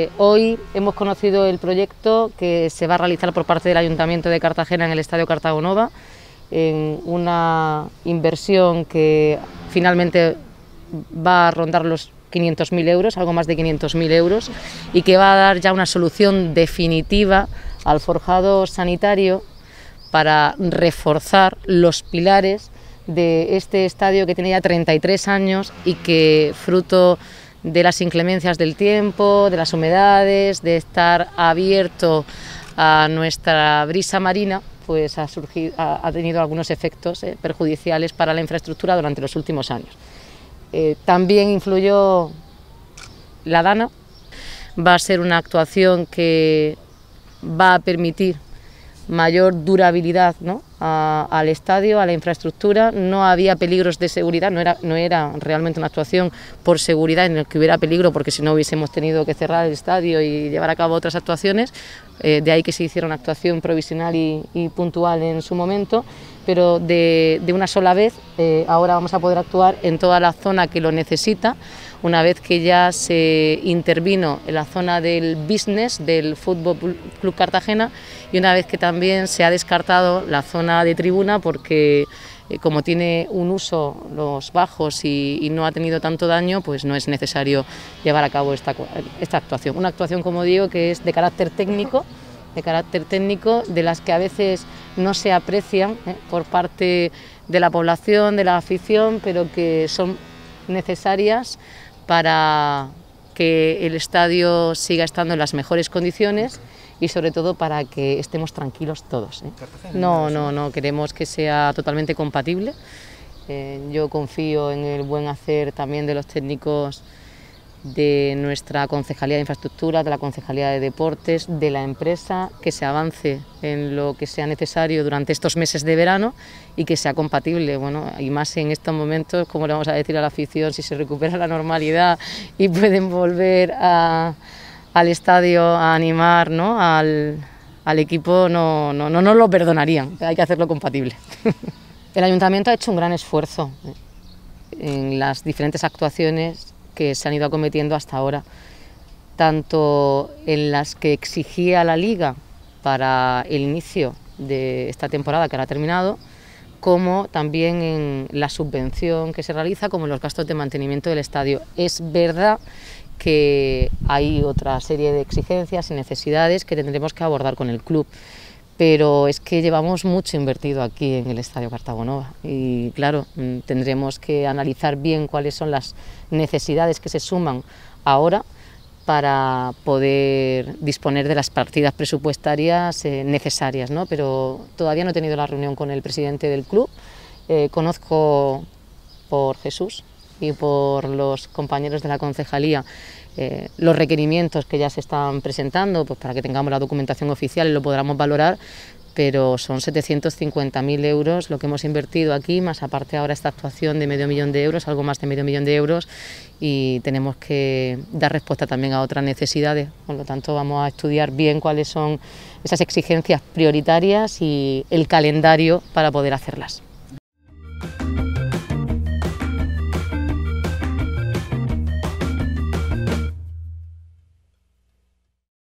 Eh, hoy hemos conocido el proyecto que se va a realizar por parte del Ayuntamiento de Cartagena en el Estadio Cartagonova, en una inversión que finalmente va a rondar los 500.000 euros, algo más de 500.000 euros, y que va a dar ya una solución definitiva al forjado sanitario para reforzar los pilares de este estadio que tiene ya 33 años y que fruto de las inclemencias del tiempo, de las humedades, de estar abierto a nuestra brisa marina, pues ha, surgido, ha, tenido algunos efectos eh, perjudiciales para la infraestructura durante los últimos años. Eh, también influyó la DANA. Va a ser una actuación que va a permitir mayor durabilidad al estadio, a la infraestructura, no había peligros de seguridad, no era, no era realmente una actuación por seguridad en la que hubiera peligro, porque si no hubiésemos tenido que cerrar el estadio y llevar a cabo otras actuaciones, eh, de ahí que se hiciera una actuación provisional y puntual en su momento pero de, una sola vez eh, ahora vamos a poder actuar en toda la zona que lo necesita, una vez que ya se intervino en la zona del business del Fútbol Club Cartagena y una vez que también se ha descartado la zona de tribuna porque eh, como tiene un uso los bajos y, no ha tenido tanto daño, pues no es necesario llevar a cabo esta, esta, actuación. Una actuación, como digo, que es de carácter técnico, de carácter técnico, de las que a veces no se aprecian eh, por parte de la población, de la afición, pero que son necesarias para que el estadio siga estando en las mejores condiciones y sobre todo para que estemos tranquilos todos. ¿eh? No, no, no, queremos que sea totalmente compatible. Eh, yo confío en el buen hacer también de los técnicos de nuestra Concejalía de Infraestructuras, de la Concejalía de Deportes, de la empresa, que se avance en lo que sea necesario durante estos meses de verano y que sea compatible, bueno, y más en estos momentos, como le vamos a decir a la afición, si se recupera la normalidad y pueden volver al estadio a animar ¿no? al, equipo, no, no, no lo perdonarían, hay que hacerlo compatible. El ayuntamiento ha hecho un gran esfuerzo en las diferentes actuaciones que se han ido acometiendo hasta ahora, tanto en las que exigía la liga para el inicio de esta temporada que ahora ha terminado, como también en la subvención que se realiza, como en los gastos de mantenimiento del estadio. Es verdad que hay otra serie de exigencias y necesidades que tendremos que abordar con el club pero es que llevamos mucho invertido aquí en el Estadio Cartagonova y claro, mm, tendremos que analizar bien cuáles son las necesidades que se suman ahora para poder disponer de las partidas presupuestarias eh, necesarias, pero todavía no he tenido la reunión con el presidente del club, eh, conozco por Jesús, y por los compañeros de la concejalía eh, los requerimientos que ya se están presentando pues para que tengamos la documentación oficial y lo podamos valorar, pero son 750.000 euros lo que hemos invertido aquí, más aparte ahora esta actuación de medio millón de euros, algo más de medio millón de euros, y tenemos que dar respuesta también a otras necesidades. Por lo tanto, vamos a estudiar bien cuáles son esas exigencias prioritarias y el calendario para poder hacerlas.